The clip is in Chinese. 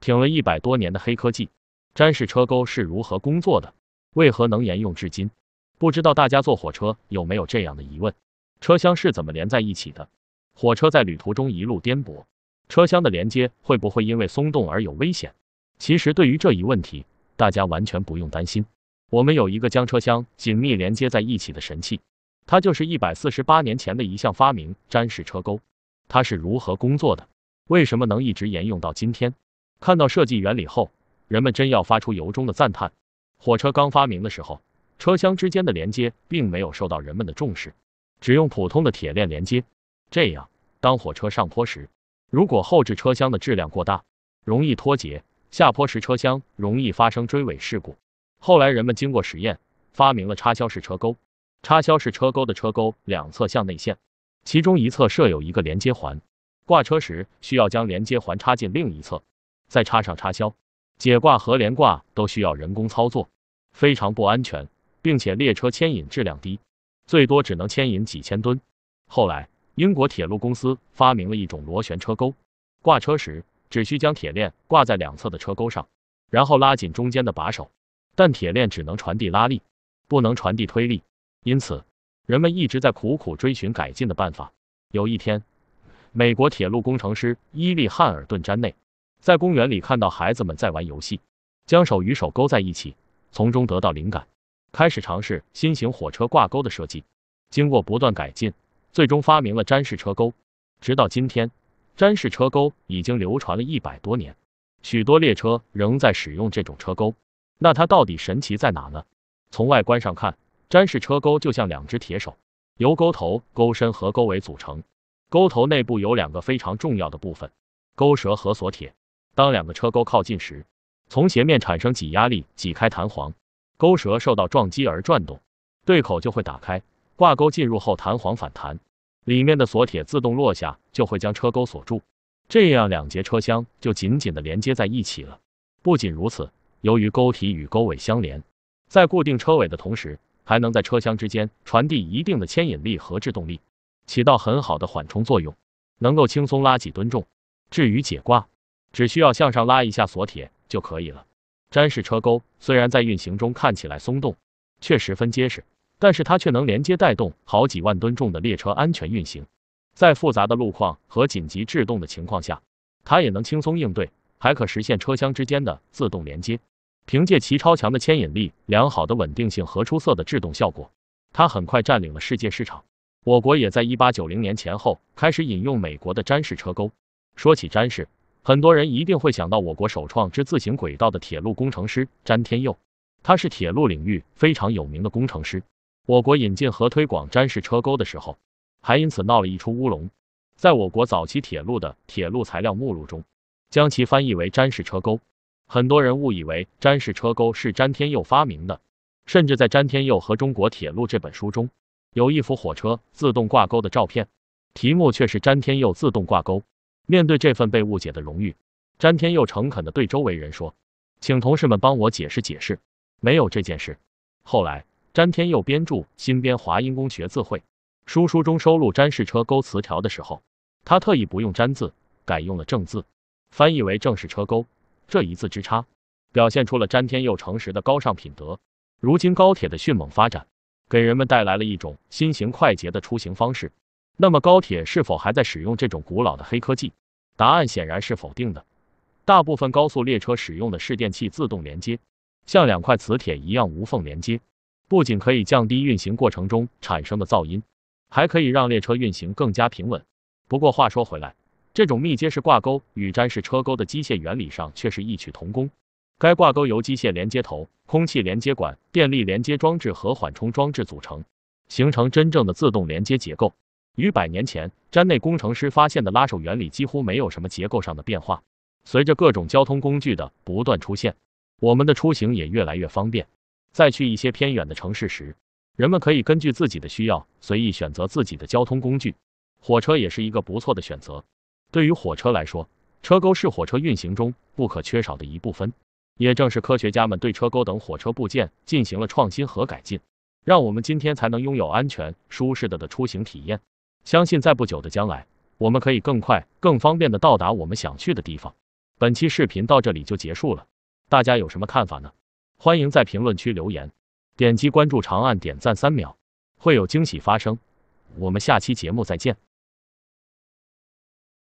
挺了一百多年的黑科技，詹氏车钩是如何工作的？为何能沿用至今？不知道大家坐火车有没有这样的疑问：车厢是怎么连在一起的？火车在旅途中一路颠簸，车厢的连接会不会因为松动而有危险？其实，对于这一问题，大家完全不用担心。我们有一个将车厢紧密连接在一起的神器，它就是一百四十八年前的一项发明——詹氏车钩。它是如何工作的？为什么能一直沿用到今天？看到设计原理后，人们真要发出由衷的赞叹。火车刚发明的时候，车厢之间的连接并没有受到人们的重视，只用普通的铁链连接。这样，当火车上坡时，如果后置车厢的质量过大，容易脱节；下坡时，车厢容易发生追尾事故。后来，人们经过实验，发明了插销式车钩。插销式车钩的车钩两侧向内陷，其中一侧设有一个连接环，挂车时需要将连接环插进另一侧。再插上插销，解挂和连挂都需要人工操作，非常不安全，并且列车牵引质量低，最多只能牵引几千吨。后来，英国铁路公司发明了一种螺旋车钩，挂车时只需将铁链挂在两侧的车钩上，然后拉紧中间的把手。但铁链只能传递拉力，不能传递推力，因此人们一直在苦苦追寻改进的办法。有一天，美国铁路工程师伊利·汉尔顿·詹内。在公园里看到孩子们在玩游戏，将手与手勾在一起，从中得到灵感，开始尝试新型火车挂钩的设计。经过不断改进，最终发明了詹式车钩。直到今天，詹式车钩已经流传了一百多年，许多列车仍在使用这种车钩。那它到底神奇在哪呢？从外观上看，詹式车钩就像两只铁手，由钩头、钩身和钩尾组成。钩头内部有两个非常重要的部分：钩舌和锁铁。当两个车钩靠近时，从斜面产生挤压力，挤开弹簧，钩舌受到撞击而转动，对口就会打开，挂钩进入后，弹簧反弹，里面的锁铁自动落下，就会将车钩锁住，这样两节车厢就紧紧的连接在一起了。不仅如此，由于钩体与钩尾相连，在固定车尾的同时，还能在车厢之间传递一定的牵引力和制动力，起到很好的缓冲作用，能够轻松拉起吨重。至于解挂，只需要向上拉一下锁铁就可以了。詹氏车钩虽然在运行中看起来松动，却十分结实，但是它却能连接带动好几万吨重的列车安全运行。在复杂的路况和紧急制动的情况下，它也能轻松应对，还可实现车厢之间的自动连接。凭借其超强的牵引力、良好的稳定性和出色的制动效果，它很快占领了世界市场。我国也在一八九零年前后开始引用美国的詹氏车钩。说起詹氏，很多人一定会想到我国首创之自行轨道的铁路工程师詹天佑，他是铁路领域非常有名的工程师。我国引进和推广詹式车钩的时候，还因此闹了一出乌龙。在我国早期铁路的铁路材料目录中，将其翻译为詹式车钩，很多人误以为詹式车钩是詹天佑发明的，甚至在《詹天佑和中国铁路》这本书中，有一幅火车自动挂钩的照片，题目却是“詹天佑自动挂钩”。面对这份被误解的荣誉，詹天佑诚恳地对周围人说：“请同事们帮我解释解释，没有这件事。”后来，詹天佑编著新编《华阴宫学字汇》书，书中收录“詹氏车钩”词条的时候，他特意不用“詹”字，改用了“正”字，翻译为“正式车钩”。这一字之差，表现出了詹天佑诚实的高尚品德。如今，高铁的迅猛发展，给人们带来了一种新型快捷的出行方式。那么高铁是否还在使用这种古老的黑科技？答案显然是否定的。大部分高速列车使用的是电气自动连接，像两块磁铁一样无缝连接，不仅可以降低运行过程中产生的噪音，还可以让列车运行更加平稳。不过话说回来，这种密接式挂钩与粘式车钩的机械原理上却是异曲同工。该挂钩由机械连接头、空气连接管、电力连接装置和缓冲装置组成，形成真正的自动连接结构。与百年前站内工程师发现的拉手原理几乎没有什么结构上的变化。随着各种交通工具的不断出现，我们的出行也越来越方便。在去一些偏远的城市时，人们可以根据自己的需要随意选择自己的交通工具。火车也是一个不错的选择。对于火车来说，车钩是火车运行中不可缺少的一部分。也正是科学家们对车钩等火车部件进行了创新和改进，让我们今天才能拥有安全、舒适的的出行体验。相信在不久的将来，我们可以更快、更方便的到达我们想去的地方。本期视频到这里就结束了，大家有什么看法呢？欢迎在评论区留言，点击关注，长按点赞三秒，会有惊喜发生。我们下期节目再见。